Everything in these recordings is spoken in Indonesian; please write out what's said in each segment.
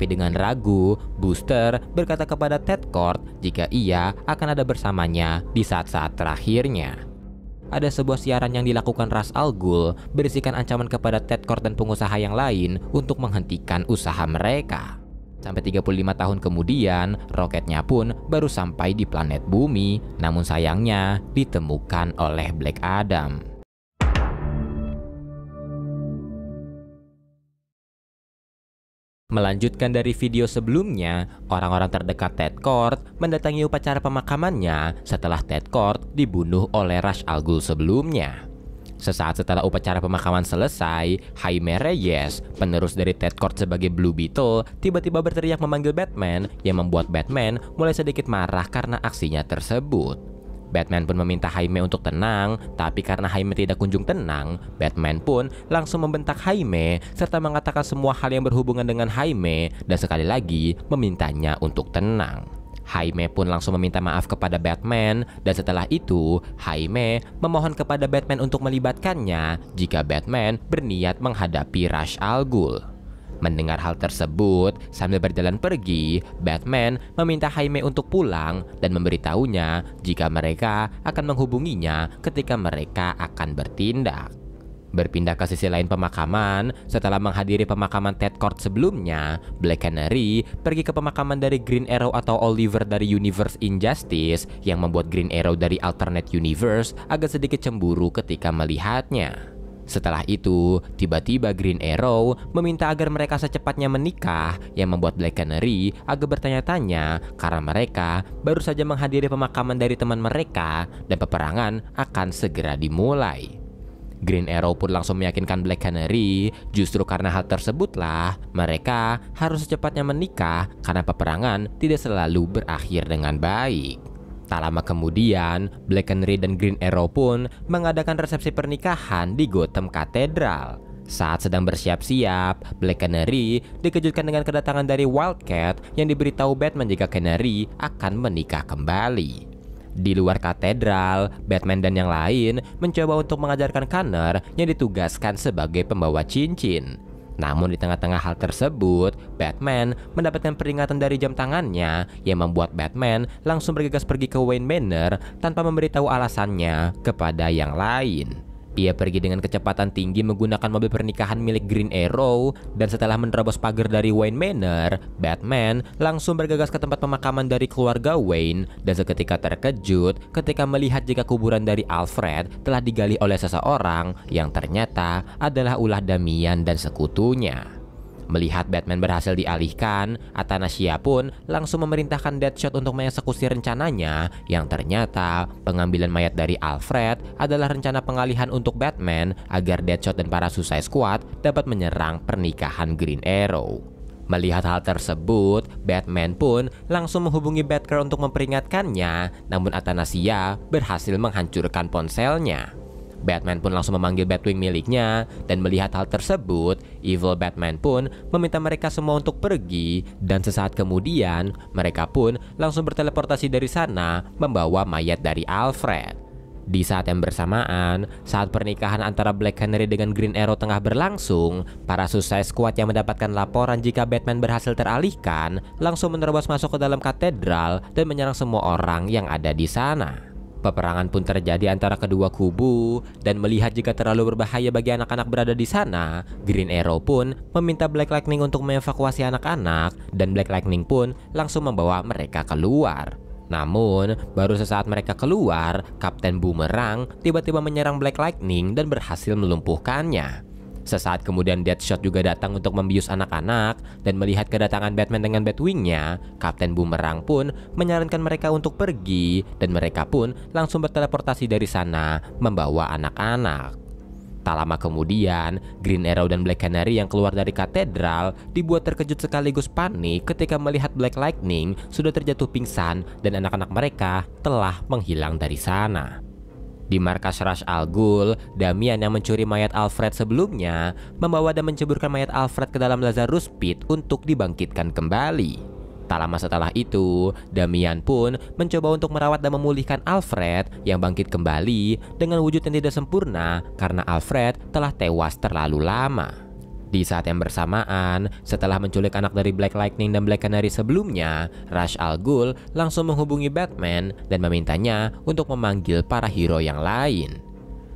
tapi dengan ragu, Booster berkata kepada Ted Kord jika ia akan ada bersamanya di saat-saat terakhirnya ada sebuah siaran yang dilakukan Ras Al Ghul berisikan ancaman kepada Ted Kord dan pengusaha yang lain untuk menghentikan usaha mereka. Sampai 35 tahun kemudian, roketnya pun baru sampai di planet bumi, namun sayangnya ditemukan oleh Black Adam. Melanjutkan dari video sebelumnya, orang-orang terdekat Ted Kord mendatangi upacara pemakamannya setelah Ted Kord dibunuh oleh Rush Al Ghul sebelumnya. Sesaat setelah upacara pemakaman selesai, Jaime Reyes, penerus dari Ted Kord sebagai Blue Beetle, tiba-tiba berteriak memanggil Batman yang membuat Batman mulai sedikit marah karena aksinya tersebut. Batman pun meminta Jaime untuk tenang, tapi karena Jaime tidak kunjung tenang, Batman pun langsung membentak Jaime serta mengatakan semua hal yang berhubungan dengan Jaime dan sekali lagi memintanya untuk tenang. Jaime pun langsung meminta maaf kepada Batman dan setelah itu Jaime memohon kepada Batman untuk melibatkannya jika Batman berniat menghadapi Rush al Ghul. Mendengar hal tersebut, sambil berjalan pergi, Batman meminta Jaime untuk pulang dan memberitahunya jika mereka akan menghubunginya ketika mereka akan bertindak. Berpindah ke sisi lain pemakaman, setelah menghadiri pemakaman Ted Kord sebelumnya, Black Canary pergi ke pemakaman dari Green Arrow atau Oliver dari Universe Injustice yang membuat Green Arrow dari Alternate Universe agak sedikit cemburu ketika melihatnya. Setelah itu, tiba-tiba Green Arrow meminta agar mereka secepatnya menikah yang membuat Black Canary agak bertanya-tanya karena mereka baru saja menghadiri pemakaman dari teman mereka dan peperangan akan segera dimulai. Green Arrow pun langsung meyakinkan Black Canary justru karena hal tersebutlah mereka harus secepatnya menikah karena peperangan tidak selalu berakhir dengan baik. Tak lama kemudian, Black Blackenry dan Green Arrow pun mengadakan resepsi pernikahan di Gotham Cathedral. Saat sedang bersiap-siap, Black Canary dikejutkan dengan kedatangan dari Wildcat yang diberitahu Batman jika Canary akan menikah kembali. Di luar katedral, Batman dan yang lain mencoba untuk mengajarkan Connor yang ditugaskan sebagai pembawa cincin. Namun di tengah-tengah hal tersebut, Batman mendapatkan peringatan dari jam tangannya yang membuat Batman langsung bergegas pergi ke Wayne Manor tanpa memberitahu alasannya kepada yang lain. Ia pergi dengan kecepatan tinggi menggunakan mobil pernikahan milik Green Arrow dan setelah menerobos pagar dari Wayne Manor, Batman langsung bergegas ke tempat pemakaman dari keluarga Wayne dan seketika terkejut ketika melihat jika kuburan dari Alfred telah digali oleh seseorang yang ternyata adalah ulah Damian dan sekutunya. Melihat Batman berhasil dialihkan, Atanasia pun langsung memerintahkan Deadshot untuk mengeksekusi rencananya yang ternyata pengambilan mayat dari Alfred adalah rencana pengalihan untuk Batman agar Deadshot dan para Suicide Squad dapat menyerang pernikahan Green Arrow. Melihat hal tersebut, Batman pun langsung menghubungi Batgirl untuk memperingatkannya, namun Atanasia berhasil menghancurkan ponselnya. Batman pun langsung memanggil Batwing miliknya dan melihat hal tersebut, Evil Batman pun meminta mereka semua untuk pergi dan sesaat kemudian mereka pun langsung berteleportasi dari sana membawa mayat dari Alfred. Di saat yang bersamaan, saat pernikahan antara Black Canary dengan Green Arrow tengah berlangsung, para Suicide Squad yang mendapatkan laporan jika Batman berhasil teralihkan langsung menerobos masuk ke dalam katedral dan menyerang semua orang yang ada di sana. Peperangan pun terjadi antara kedua kubu, dan melihat jika terlalu berbahaya bagi anak-anak berada di sana, Green Arrow pun meminta Black Lightning untuk mengevakuasi anak-anak, dan Black Lightning pun langsung membawa mereka keluar. Namun, baru sesaat mereka keluar, Kapten Boomerang tiba-tiba menyerang Black Lightning dan berhasil melumpuhkannya. Sesaat kemudian Deadshot juga datang untuk membius anak-anak dan melihat kedatangan Batman dengan Batwingnya, Kapten Boomerang pun menyarankan mereka untuk pergi dan mereka pun langsung berteleportasi dari sana membawa anak-anak. Tak lama kemudian, Green Arrow dan Black Canary yang keluar dari katedral dibuat terkejut sekaligus panik ketika melihat Black Lightning sudah terjatuh pingsan dan anak-anak mereka telah menghilang dari sana. Di markas Rush Al Ghul, Damian yang mencuri mayat Alfred sebelumnya membawa dan menceburkan mayat Alfred ke dalam Lazarus Pit untuk dibangkitkan kembali. Tak lama setelah itu, Damian pun mencoba untuk merawat dan memulihkan Alfred yang bangkit kembali dengan wujud yang tidak sempurna karena Alfred telah tewas terlalu lama. Di saat yang bersamaan, setelah menculik anak dari Black Lightning dan Black Canary sebelumnya, Rush al Ghul langsung menghubungi Batman dan memintanya untuk memanggil para hero yang lain.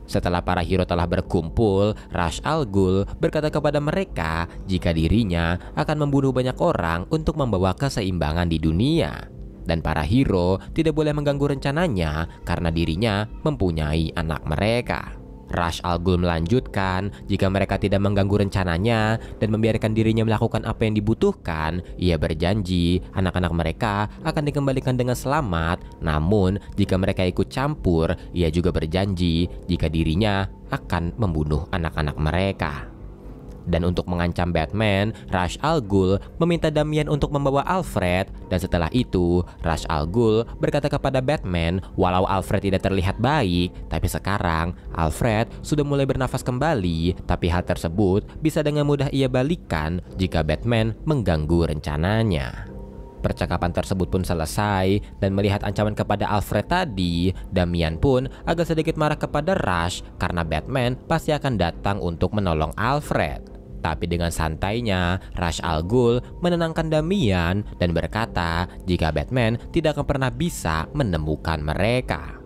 Setelah para hero telah berkumpul, Rush al Ghul berkata kepada mereka jika dirinya akan membunuh banyak orang untuk membawa keseimbangan di dunia. Dan para hero tidak boleh mengganggu rencananya karena dirinya mempunyai anak mereka. Rush Al Ghul melanjutkan, jika mereka tidak mengganggu rencananya dan membiarkan dirinya melakukan apa yang dibutuhkan, ia berjanji anak-anak mereka akan dikembalikan dengan selamat. Namun, jika mereka ikut campur, ia juga berjanji jika dirinya akan membunuh anak-anak mereka. Dan untuk mengancam Batman, Ra's al Ghul meminta Damian untuk membawa Alfred dan setelah itu Ra's al Ghul berkata kepada Batman walau Alfred tidak terlihat baik tapi sekarang Alfred sudah mulai bernafas kembali tapi hal tersebut bisa dengan mudah ia balikan jika Batman mengganggu rencananya. Percakapan tersebut pun selesai dan melihat ancaman kepada Alfred tadi, Damian pun agak sedikit marah kepada Rush karena Batman pasti akan datang untuk menolong Alfred. Tapi dengan santainya, Rush al Ghul menenangkan Damian dan berkata jika Batman tidak akan pernah bisa menemukan mereka.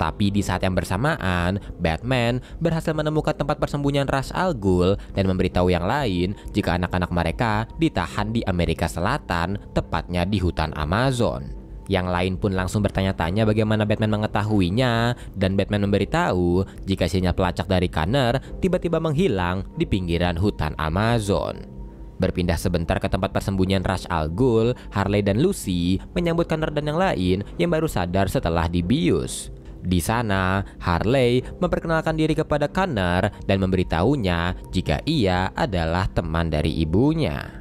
Tapi di saat yang bersamaan, Batman berhasil menemukan tempat persembunyian Ra's al Ghul dan memberitahu yang lain jika anak-anak mereka ditahan di Amerika Selatan, tepatnya di hutan Amazon. Yang lain pun langsung bertanya-tanya bagaimana Batman mengetahuinya dan Batman memberitahu jika sinyal pelacak dari Kanner tiba-tiba menghilang di pinggiran hutan Amazon. Berpindah sebentar ke tempat persembunyian Rush Al Ghul, Harley dan Lucy menyambut Kanner dan yang lain yang baru sadar setelah dibius. Di sana, Harley memperkenalkan diri kepada Kanner dan memberitahunya jika ia adalah teman dari ibunya.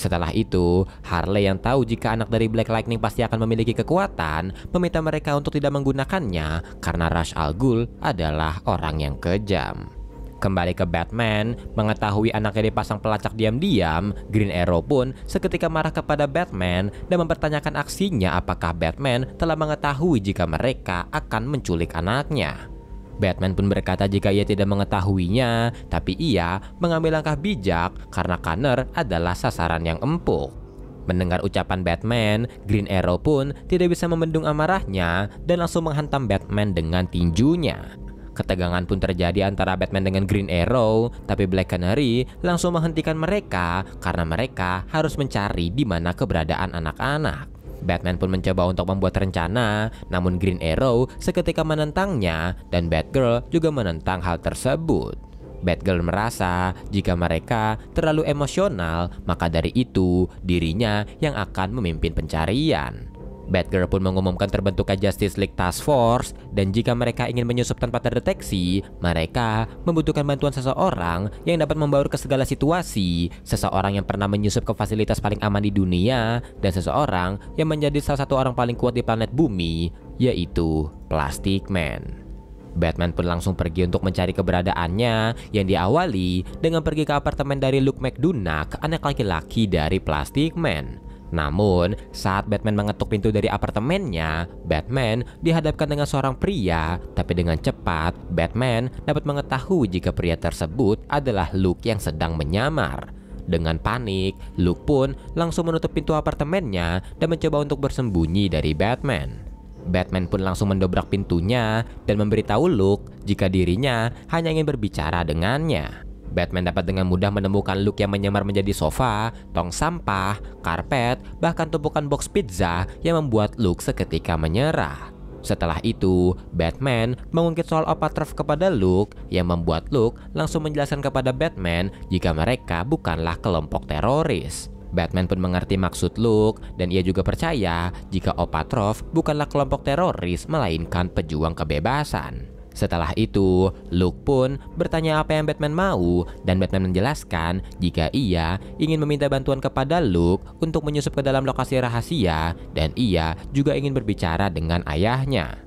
Setelah itu, Harley yang tahu jika anak dari Black Lightning pasti akan memiliki kekuatan, meminta mereka untuk tidak menggunakannya karena Rush al Ghul adalah orang yang kejam. Kembali ke Batman, mengetahui anaknya dipasang pelacak diam-diam, Green Arrow pun seketika marah kepada Batman dan mempertanyakan aksinya apakah Batman telah mengetahui jika mereka akan menculik anaknya. Batman pun berkata jika ia tidak mengetahuinya, tapi ia mengambil langkah bijak karena Connor adalah sasaran yang empuk. Mendengar ucapan Batman, Green Arrow pun tidak bisa membendung amarahnya dan langsung menghantam Batman dengan tinjunya. Ketegangan pun terjadi antara Batman dengan Green Arrow, tapi Black Canary langsung menghentikan mereka karena mereka harus mencari di mana keberadaan anak-anak. Batman pun mencoba untuk membuat rencana, namun Green Arrow seketika menentangnya dan Batgirl juga menentang hal tersebut. Batgirl merasa jika mereka terlalu emosional, maka dari itu dirinya yang akan memimpin pencarian. Batgirl pun mengumumkan terbentuknya Justice League Task Force dan jika mereka ingin menyusup tanpa terdeteksi, mereka membutuhkan bantuan seseorang yang dapat membaur ke segala situasi, seseorang yang pernah menyusup ke fasilitas paling aman di dunia, dan seseorang yang menjadi salah satu orang paling kuat di planet bumi, yaitu Plastic Man. Batman pun langsung pergi untuk mencari keberadaannya yang diawali dengan pergi ke apartemen dari Luke McDonagh, anak laki-laki dari Plastic Man. Namun, saat Batman mengetuk pintu dari apartemennya, Batman dihadapkan dengan seorang pria, tapi dengan cepat Batman dapat mengetahui jika pria tersebut adalah Luke yang sedang menyamar. Dengan panik, Luke pun langsung menutup pintu apartemennya dan mencoba untuk bersembunyi dari Batman. Batman pun langsung mendobrak pintunya dan memberitahu Luke jika dirinya hanya ingin berbicara dengannya. Batman dapat dengan mudah menemukan Luke yang menyamar menjadi sofa, tong sampah, karpet, bahkan tumpukan box pizza yang membuat Luke seketika menyerah. Setelah itu, Batman mengungkit soal Opatraf kepada Luke yang membuat Luke langsung menjelaskan kepada Batman jika mereka bukanlah kelompok teroris. Batman pun mengerti maksud Luke dan ia juga percaya jika Opatrov bukanlah kelompok teroris melainkan pejuang kebebasan. Setelah itu, Luke pun bertanya apa yang Batman mau dan Batman menjelaskan jika ia ingin meminta bantuan kepada Luke untuk menyusup ke dalam lokasi rahasia dan ia juga ingin berbicara dengan ayahnya.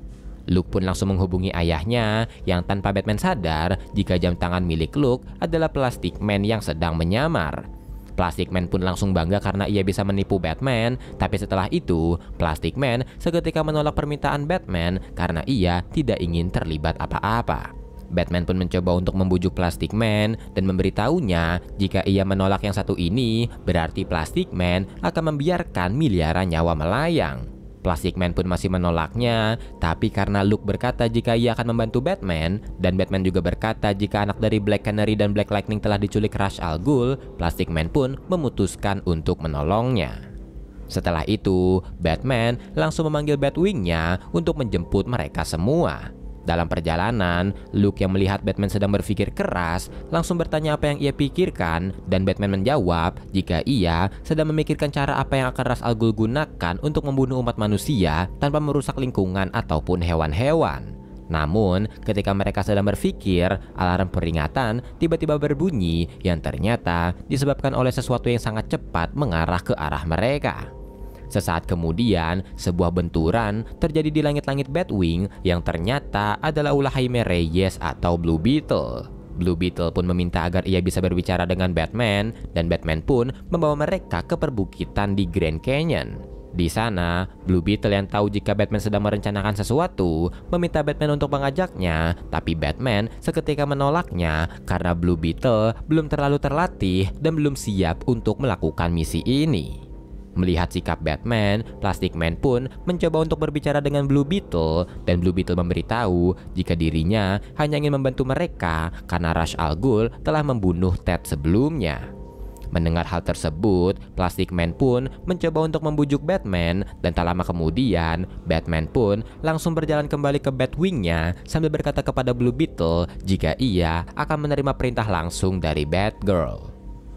Luke pun langsung menghubungi ayahnya yang tanpa Batman sadar jika jam tangan milik Luke adalah plastik Man yang sedang menyamar. Plastic Man pun langsung bangga karena ia bisa menipu Batman, tapi setelah itu, Plastic Man seketika menolak permintaan Batman karena ia tidak ingin terlibat apa-apa. Batman pun mencoba untuk membujuk Plastic Man dan memberitahunya jika ia menolak yang satu ini, berarti Plastic Man akan membiarkan miliaran nyawa melayang. Plastic Man pun masih menolaknya, tapi karena Luke berkata jika ia akan membantu Batman, dan Batman juga berkata jika anak dari Black Canary dan Black Lightning telah diculik Rush al Ghul, Plastic Man pun memutuskan untuk menolongnya. Setelah itu, Batman langsung memanggil Batwingnya untuk menjemput mereka semua. Dalam perjalanan, Luke yang melihat Batman sedang berpikir keras langsung bertanya apa yang ia pikirkan dan Batman menjawab jika ia sedang memikirkan cara apa yang akan Ras Al Ghul gunakan untuk membunuh umat manusia tanpa merusak lingkungan ataupun hewan-hewan. Namun, ketika mereka sedang berpikir, alarm peringatan tiba-tiba berbunyi yang ternyata disebabkan oleh sesuatu yang sangat cepat mengarah ke arah mereka. Sesaat kemudian, sebuah benturan terjadi di langit-langit Batwing yang ternyata adalah ulah Jaime Reyes atau Blue Beetle. Blue Beetle pun meminta agar ia bisa berbicara dengan Batman, dan Batman pun membawa mereka ke perbukitan di Grand Canyon. Di sana, Blue Beetle yang tahu jika Batman sedang merencanakan sesuatu, meminta Batman untuk mengajaknya, tapi Batman seketika menolaknya karena Blue Beetle belum terlalu terlatih dan belum siap untuk melakukan misi ini. Melihat sikap Batman, Plastic Man pun mencoba untuk berbicara dengan Blue Beetle dan Blue Beetle memberitahu jika dirinya hanya ingin membantu mereka karena Ra's al Ghul telah membunuh Ted sebelumnya. Mendengar hal tersebut, Plastic Man pun mencoba untuk membujuk Batman dan tak lama kemudian, Batman pun langsung berjalan kembali ke Batwingnya sambil berkata kepada Blue Beetle jika ia akan menerima perintah langsung dari Batgirl.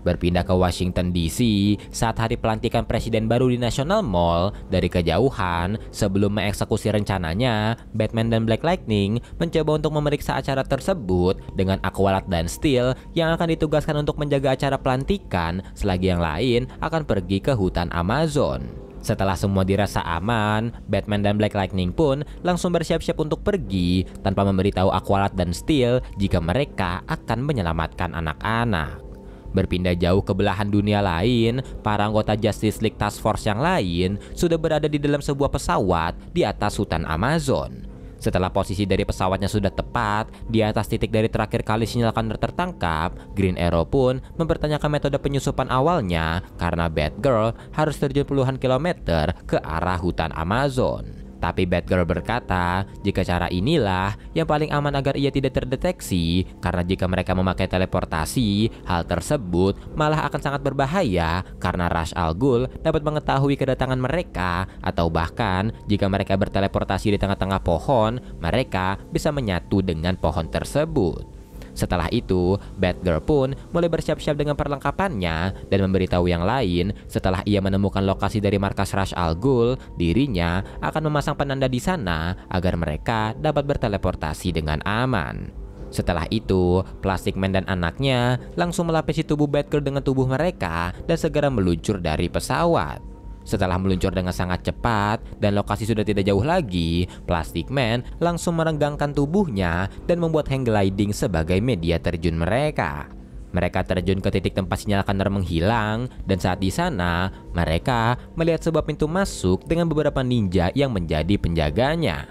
Berpindah ke Washington DC saat hari pelantikan presiden baru di National Mall dari kejauhan sebelum mengeksekusi rencananya, Batman dan Black Lightning mencoba untuk memeriksa acara tersebut dengan Aqualad dan Steel yang akan ditugaskan untuk menjaga acara pelantikan selagi yang lain akan pergi ke hutan Amazon. Setelah semua dirasa aman, Batman dan Black Lightning pun langsung bersiap-siap untuk pergi tanpa memberitahu Aqualad dan Steel jika mereka akan menyelamatkan anak-anak. Berpindah jauh ke belahan dunia lain, para anggota Justice League Task Force yang lain sudah berada di dalam sebuah pesawat di atas hutan Amazon. Setelah posisi dari pesawatnya sudah tepat, di atas titik dari terakhir kali sinyal Connor tertangkap, Green Arrow pun mempertanyakan metode penyusupan awalnya karena Batgirl harus terjun puluhan kilometer ke arah hutan Amazon. Tapi Batgirl berkata, jika cara inilah yang paling aman agar ia tidak terdeteksi, karena jika mereka memakai teleportasi, hal tersebut malah akan sangat berbahaya karena Ra's al Ghul dapat mengetahui kedatangan mereka, atau bahkan jika mereka berteleportasi di tengah-tengah pohon, mereka bisa menyatu dengan pohon tersebut. Setelah itu, Batgirl pun mulai bersiap-siap dengan perlengkapannya dan memberitahu yang lain setelah ia menemukan lokasi dari markas Rush Al Ghul, dirinya akan memasang penanda di sana agar mereka dapat berteleportasi dengan aman. Setelah itu, Plastic Man dan anaknya langsung melapisi tubuh Batgirl dengan tubuh mereka dan segera meluncur dari pesawat. Setelah meluncur dengan sangat cepat dan lokasi sudah tidak jauh lagi, Plastic Man langsung merenggangkan tubuhnya dan membuat hang gliding sebagai media terjun mereka. Mereka terjun ke titik tempat sinyal kanar menghilang dan saat di sana mereka melihat sebuah pintu masuk dengan beberapa ninja yang menjadi penjaganya.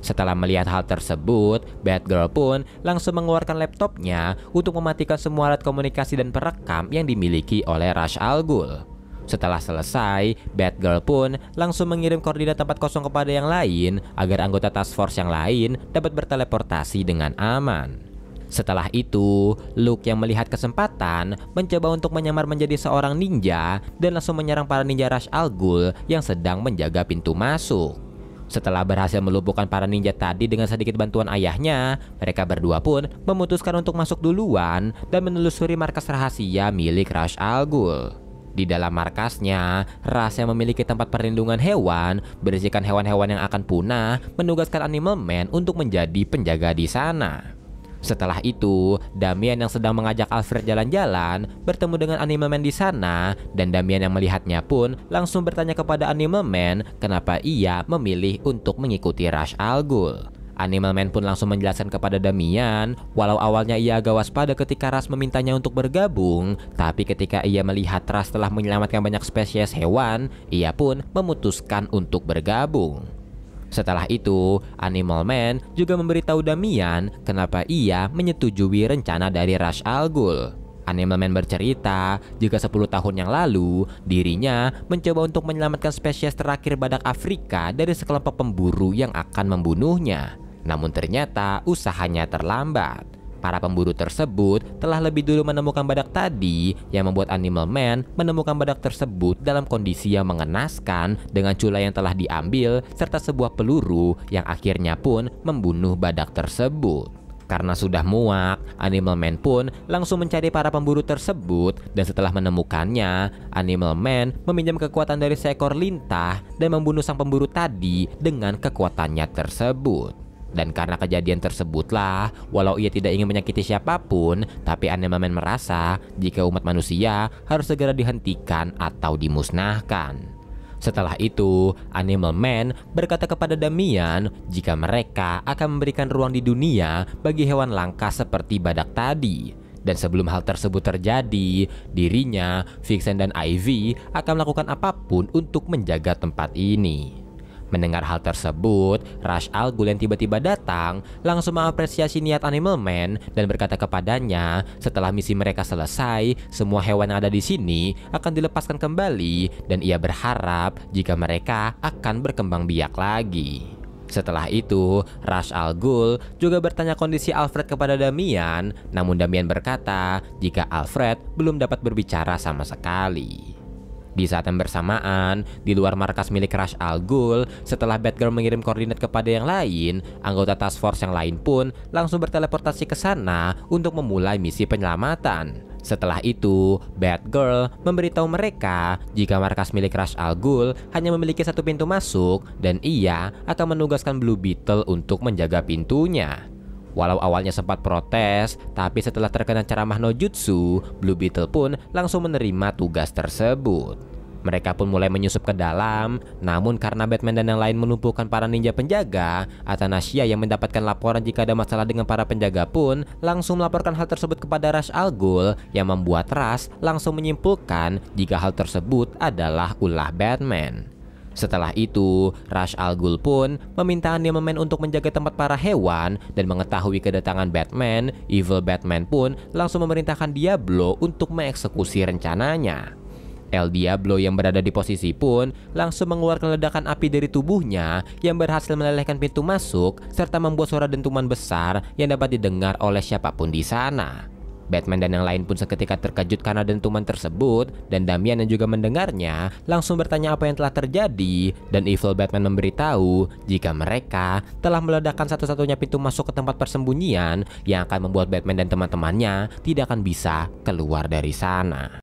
Setelah melihat hal tersebut, Batgirl pun langsung mengeluarkan laptopnya untuk mematikan semua alat komunikasi dan perekam yang dimiliki oleh Rush Al Ghul. Setelah selesai, Batgirl pun langsung mengirim koordinat tempat kosong kepada yang lain agar anggota task force yang lain dapat berteleportasi dengan aman. Setelah itu, Luke yang melihat kesempatan mencoba untuk menyamar menjadi seorang ninja dan langsung menyerang para ninja Rush Al Ghul yang sedang menjaga pintu masuk. Setelah berhasil melumpuhkan para ninja tadi dengan sedikit bantuan ayahnya, mereka berdua pun memutuskan untuk masuk duluan dan menelusuri markas rahasia milik Rush Al Ghul. Di dalam markasnya, ras yang memiliki tempat perlindungan hewan, berisikan hewan-hewan yang akan punah, menugaskan Animal Man untuk menjadi penjaga di sana. Setelah itu, Damian yang sedang mengajak Alfred jalan-jalan bertemu dengan Animal Man di sana dan Damian yang melihatnya pun langsung bertanya kepada Animal Man kenapa ia memilih untuk mengikuti Rush Al Ghul. Animal Man pun langsung menjelaskan kepada Damian, walau awalnya ia agak waspada ketika Ras memintanya untuk bergabung, tapi ketika ia melihat Ras telah menyelamatkan banyak spesies hewan, ia pun memutuskan untuk bergabung. Setelah itu, Animal Man juga memberitahu Damian kenapa ia menyetujui rencana dari Ras Al Ghul. Animal Man bercerita, jika 10 tahun yang lalu, dirinya mencoba untuk menyelamatkan spesies terakhir badak Afrika dari sekelompok pemburu yang akan membunuhnya. Namun ternyata usahanya terlambat. Para pemburu tersebut telah lebih dulu menemukan badak tadi yang membuat Animal Man menemukan badak tersebut dalam kondisi yang mengenaskan dengan cula yang telah diambil serta sebuah peluru yang akhirnya pun membunuh badak tersebut. Karena sudah muak, Animal Man pun langsung mencari para pemburu tersebut dan setelah menemukannya, Animal Man meminjam kekuatan dari seekor lintah dan membunuh sang pemburu tadi dengan kekuatannya tersebut. Dan karena kejadian tersebutlah, walau ia tidak ingin menyakiti siapapun, tapi Anemamen merasa jika umat manusia harus segera dihentikan atau dimusnahkan. Setelah itu, Animal Man berkata kepada Damian jika mereka akan memberikan ruang di dunia bagi hewan langka seperti badak tadi. Dan sebelum hal tersebut terjadi, dirinya, Vixen dan Ivy akan melakukan apapun untuk menjaga tempat ini. Mendengar hal tersebut, Rush Al Ghul yang tiba-tiba datang, langsung mengapresiasi niat Animal Man dan berkata kepadanya, setelah misi mereka selesai, semua hewan yang ada di sini akan dilepaskan kembali dan ia berharap jika mereka akan berkembang biak lagi. Setelah itu, Rush Al Ghul juga bertanya kondisi Alfred kepada Damian, namun Damian berkata jika Alfred belum dapat berbicara sama sekali. Di saat yang bersamaan, di luar markas milik Rush Al Ghul, setelah Batgirl mengirim koordinat kepada yang lain, anggota task force yang lain pun langsung berteleportasi ke sana untuk memulai misi penyelamatan. Setelah itu, Batgirl memberitahu mereka jika markas milik Rush al Ghul hanya memiliki satu pintu masuk dan ia akan menugaskan Blue Beetle untuk menjaga pintunya. Walau awalnya sempat protes, tapi setelah terkena ceramah no jutsu, Blue Beetle pun langsung menerima tugas tersebut. Mereka pun mulai menyusup ke dalam, namun karena Batman dan yang lain melumpuhkan para ninja penjaga, Athanasia yang mendapatkan laporan jika ada masalah dengan para penjaga pun langsung melaporkan hal tersebut kepada Ra's al Ghul yang membuat Ras langsung menyimpulkan jika hal tersebut adalah ulah Batman. Setelah itu, Rush al Ghul pun meminta Animeman untuk menjaga tempat para hewan dan mengetahui kedatangan Batman, Evil Batman pun langsung memerintahkan Diablo untuk mengeksekusi rencananya. El Diablo yang berada di posisi pun langsung mengeluarkan ledakan api dari tubuhnya yang berhasil melelehkan pintu masuk serta membuat suara dentuman besar yang dapat didengar oleh siapapun di sana. Batman dan yang lain pun seketika terkejut karena dentuman tersebut dan Damian yang juga mendengarnya langsung bertanya apa yang telah terjadi dan Evil Batman memberitahu jika mereka telah meledakkan satu-satunya pintu masuk ke tempat persembunyian yang akan membuat Batman dan teman-temannya tidak akan bisa keluar dari sana.